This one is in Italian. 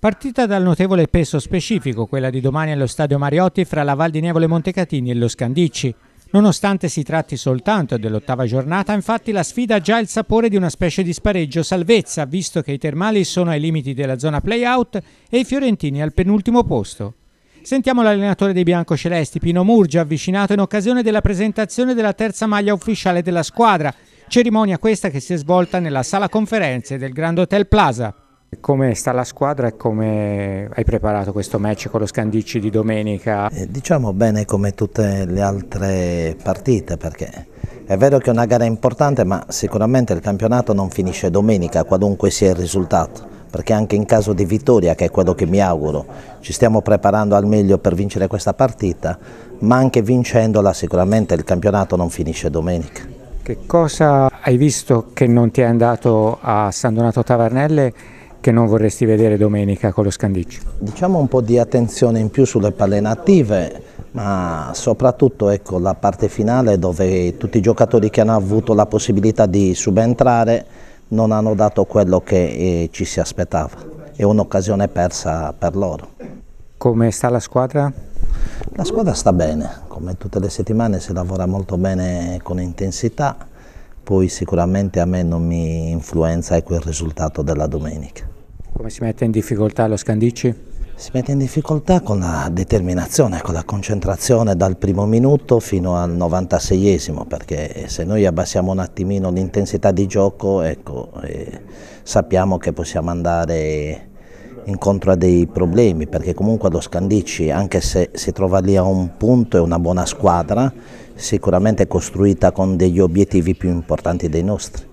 Partita dal notevole peso specifico, quella di domani allo stadio Mariotti fra la Val di Nevole Montecatini e lo Scandicci. Nonostante si tratti soltanto dell'ottava giornata, infatti la sfida ha già il sapore di una specie di spareggio salvezza, visto che i termali sono ai limiti della zona play-out e i fiorentini al penultimo posto. Sentiamo l'allenatore dei biancocelesti Pino Murgia avvicinato in occasione della presentazione della terza maglia ufficiale della squadra, cerimonia questa che si è svolta nella sala conferenze del Grand Hotel Plaza. Come sta la squadra e come hai preparato questo match con lo Scandicci di domenica? Eh, diciamo bene come tutte le altre partite perché è vero che è una gara importante ma sicuramente il campionato non finisce domenica qualunque sia il risultato perché anche in caso di vittoria, che è quello che mi auguro, ci stiamo preparando al meglio per vincere questa partita, ma anche vincendola sicuramente il campionato non finisce domenica. Che cosa hai visto che non ti è andato a San Donato Tavernelle che non vorresti vedere domenica con lo Scandicci? Diciamo un po' di attenzione in più sulle palle native, ma soprattutto ecco, la parte finale dove tutti i giocatori che hanno avuto la possibilità di subentrare non hanno dato quello che eh, ci si aspettava. È un'occasione persa per loro. Come sta la squadra? La squadra sta bene, come tutte le settimane si lavora molto bene con intensità, poi sicuramente a me non mi influenza ecco, il risultato della domenica. Come si mette in difficoltà lo Scandicci? Si mette in difficoltà con la determinazione, con la concentrazione dal primo minuto fino al 96esimo, perché se noi abbassiamo un attimino l'intensità di gioco, ecco, eh, sappiamo che possiamo andare incontro a dei problemi, perché comunque lo Scandicci, anche se si trova lì a un punto, è una buona squadra, sicuramente costruita con degli obiettivi più importanti dei nostri.